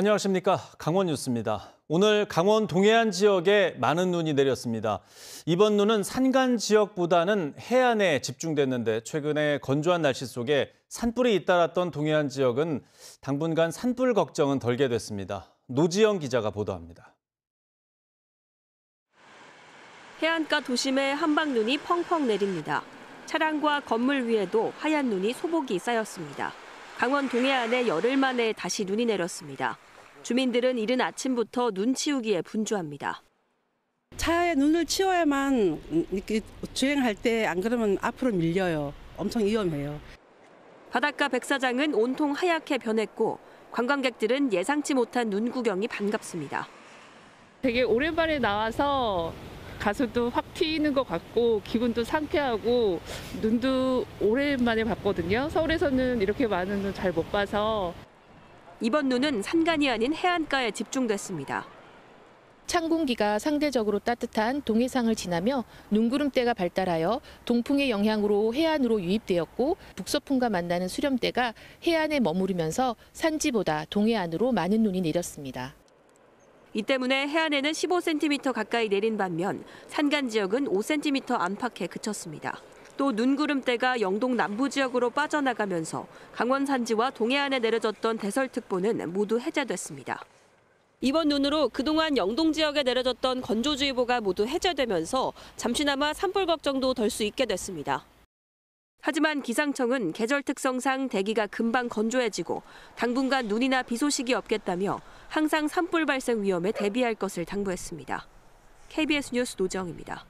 안녕하십니까. 강원 뉴스입니다. 오늘 강원 동해안 지역에 많은 눈이 내렸습니다. 이번 눈은 산간 지역보다는 해안에 집중됐는데 최근에 건조한 날씨 속에 산불이 잇따랐던 동해안 지역은 당분간 산불 걱정은 덜게 됐습니다. 노지영 기자가 보도합니다. 해안가 도심에 한방눈이 펑펑 내립니다. 차량과 건물 위에도 하얀 눈이 소복이 쌓였습니다. 강원 동해안에 열흘 만에 다시 눈이 내렸습니다. 주민들은 이른 아침부터 눈 치우기에 분주합니다. 차에 눈을 치워야만 주행할 때 안 그러면 앞으로 밀려요. 엄청 위험해요. 바닷가 백사장은 온통 하얗게 변했고 관광객들은 예상치 못한 눈 구경이 반갑습니다. 되게 오랜만에 나와서 가수도 확 튀는 것 같고 기분도 상쾌하고 눈도 오랜만에 봤거든요. 서울에서는 이렇게 많은 눈 잘 못 봐서 이번 눈은 산간이 아닌 해안가에 집중됐습니다. 찬 공기가 상대적으로 따뜻한 동해상을 지나며 눈구름대가 발달하여 동풍의 영향으로 해안으로 유입되었고 북서풍과 만나는 수렴대가 해안에 머무르면서 산지보다 동해안으로 많은 눈이 내렸습니다. 이 때문에 해안에는 15cm 가까이 내린 반면 산간 지역은 5cm 안팎에 그쳤습니다. 또 눈구름대가 영동 남부 지역으로 빠져나가면서 강원 산지와 동해안에 내려졌던 대설특보는 모두 해제됐습니다. 이번 눈으로 그동안 영동 지역에 내려졌던 건조주의보가 모두 해제되면서 잠시나마 산불 걱정도 덜 수 있게 됐습니다. 하지만 기상청은 계절 특성상 대기가 금방 건조해지고 당분간 눈이나 비 소식이 없겠다며 항상 산불 발생 위험에 대비할 것을 당부했습니다. KBS 뉴스 노정입니다.